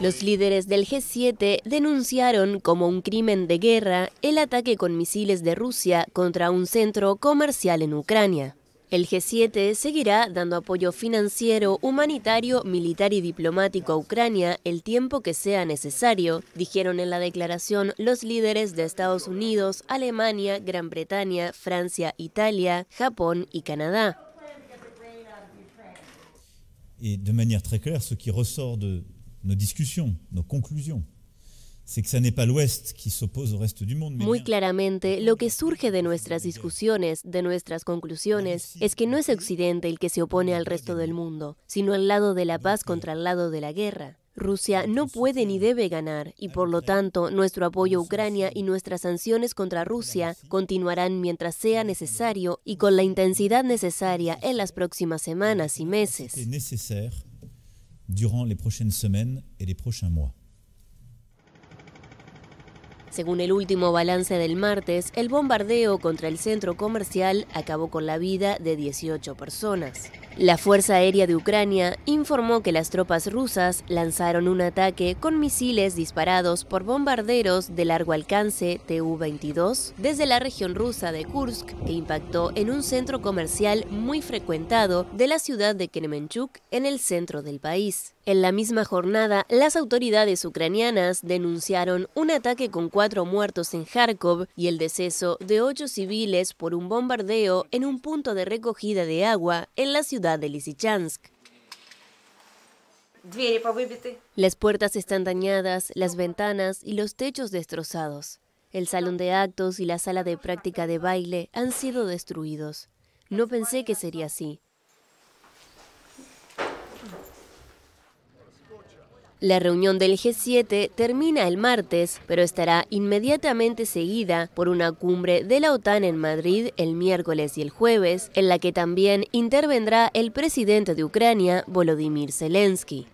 Los líderes del G7 denunciaron como un crimen de guerra el ataque con misiles de Rusia contra un centro comercial en Ucrania. El G7 seguirá dando apoyo financiero, humanitario, militar y diplomático a Ucrania el tiempo que sea necesario, dijeron en la declaración los líderes de Estados Unidos, Alemania, Gran Bretaña, Francia, Italia, Japón y Canadá. Y de muy claramente, lo que surge de nuestras discusiones, de nuestras conclusiones, es que no es Occidente el que se opone al resto del mundo, sino el lado de la paz contra el lado de la guerra. Rusia no puede ni debe ganar, y por lo tanto, nuestro apoyo a Ucrania y nuestras sanciones contra Rusia continuarán mientras sea necesario y con la intensidad necesaria en las próximas semanas y meses. durant les prochaines semaines et les prochains mois. Según el último balance del martes, el bombardeo contra el centro comercial acabó con la vida de 18 personas. La Fuerza Aérea de Ucrania informó que las tropas rusas lanzaron un ataque con misiles disparados por bombarderos de largo alcance Tu-22 desde la región rusa de Kursk, que impactó en un centro comercial muy frecuentado de la ciudad de Kremenchuk, en el centro del país. En la misma jornada, las autoridades ucranianas denunciaron un ataque con cuatro muertos en Kharkov y el deceso de ocho civiles por un bombardeo en un punto de recogida de agua en la ciudad de Lysychansk. Las puertas están dañadas, las ventanas y los techos destrozados. El salón de actos y la sala de práctica de baile han sido destruidos. No pensé que sería así. La reunión del G7 termina el martes, pero estará inmediatamente seguida por una cumbre de la OTAN en Madrid el miércoles y el jueves, en la que también intervendrá el presidente de Ucrania, Volodymyr Zelensky.